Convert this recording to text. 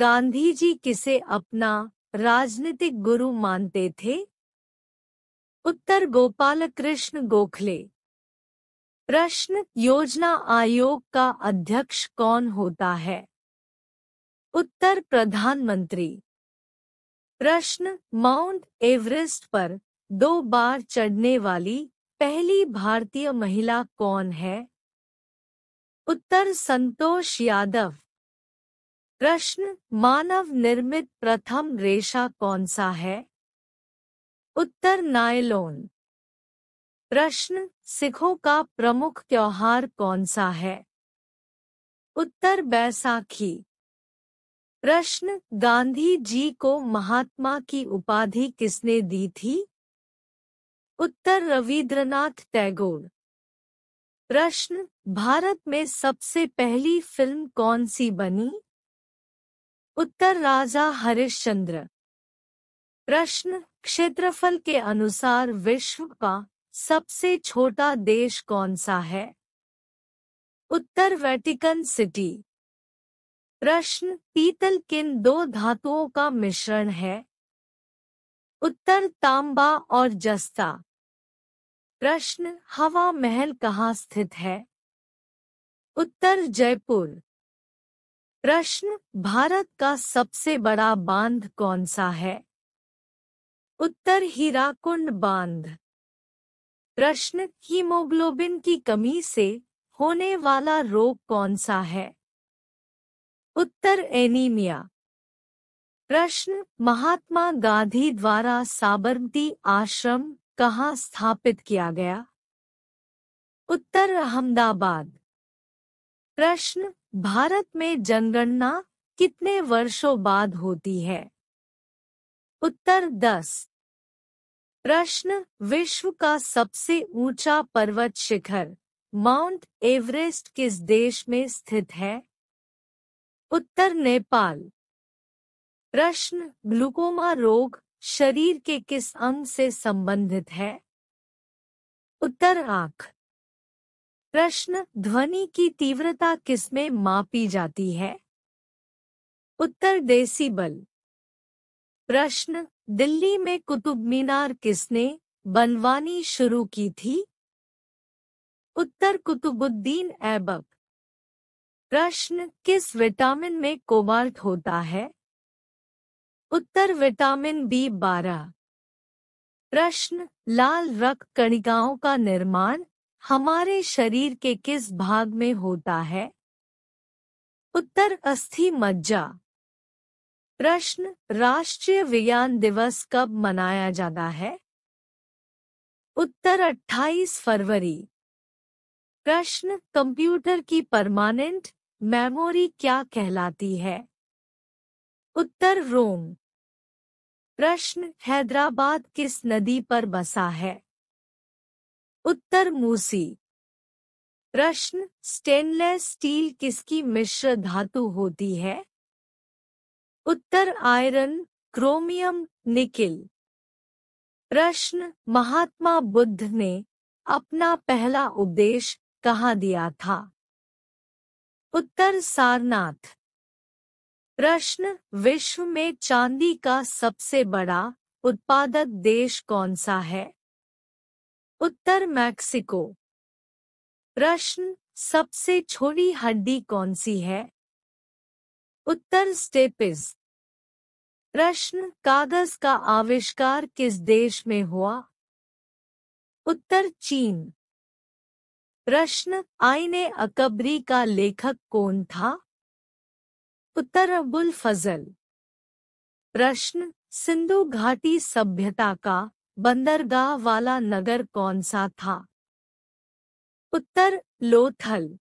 गांधी जी किसे अपना राजनीतिक गुरु मानते थे उत्तर गोपाल कृष्ण गोखले प्रश्न योजना आयोग का अध्यक्ष कौन होता है उत्तर प्रधानमंत्री प्रश्न माउंट एवरेस्ट पर दो बार चढ़ने वाली पहली भारतीय महिला कौन है उत्तर संतोष यादव प्रश्न मानव निर्मित प्रथम रेशा कौन सा है उत्तर नायलोन प्रश्न सिखों का प्रमुख त्योहार कौन सा है उत्तर बैसाखी प्रश्न गांधी जी को महात्मा की उपाधि किसने दी थी उत्तर रविंद्रनाथ टैगोर प्रश्न भारत में सबसे पहली फिल्म कौन सी बनी उत्तर राजा हरिश्चंद्र प्रश्न क्षेत्रफल के अनुसार विश्व का सबसे छोटा देश कौन सा है उत्तर वेटिकन सिटी प्रश्न पीतल किन दो धातुओं का मिश्रण है उत्तर तांबा और जस्ता प्रश्न हवा महल कहाँ स्थित है उत्तर जयपुर प्रश्न भारत का सबसे बड़ा बांध कौन सा है उत्तर हीराकुंड बांध प्रश्न हीमोग्लोबिन की कमी से होने वाला रोग कौन सा है उत्तर एनीमिया प्रश्न महात्मा गांधी द्वारा साबरमती आश्रम कहाँ स्थापित किया गया उत्तर अहमदाबाद प्रश्न भारत में जनगणना कितने वर्षों बाद होती है उत्तर दस प्रश्न विश्व का सबसे ऊंचा पर्वत शिखर माउंट एवरेस्ट किस देश में स्थित है उत्तर नेपाल प्रश्न ग्लूकोमा रोग शरीर के किस अंग से संबंधित है उत्तर आंख प्रश्न ध्वनि की तीव्रता किसमें मापी जाती है उत्तर बल प्रश्न दिल्ली में कुतुब मीनार किसने बनवानी शुरू की थी उत्तर कुतुबुद्दीन ऐबक प्रश्न किस विटामिन में कोबाल्ट होता है उत्तर विटामिन बी बारह प्रश्न लाल रक्त कणिकाओं का निर्माण हमारे शरीर के किस भाग में होता है उत्तर अस्थि मज्जा प्रश्न राष्ट्रीय विज्ञान दिवस कब मनाया जाता है उत्तर 28 फरवरी प्रश्न कंप्यूटर की परमानेंट मेमोरी क्या कहलाती है उत्तर रोम प्रश्न हैदराबाद किस नदी पर बसा है उत्तर मूसी प्रश्न स्टेनलेस स्टील किसकी मिश्र धातु होती है उत्तर आयरन क्रोमियम निकिल प्रश्न महात्मा बुद्ध ने अपना पहला उपदेश कहाँ दिया था उत्तर सारनाथ प्रश्न विश्व में चांदी का सबसे बड़ा उत्पादक देश कौन सा है उत्तर मैक्सिको प्रश्न सबसे छोटी हड्डी कौन सी है उत्तर स्टेपिस प्रश्न कागज का आविष्कार किस देश में हुआ उत्तर चीन प्रश्न आईने अकबरी का लेखक कौन था उत्तर अबुल फजल प्रश्न सिंधु घाटी सभ्यता का बंदरगाह वाला नगर कौन सा था उत्तर लोथल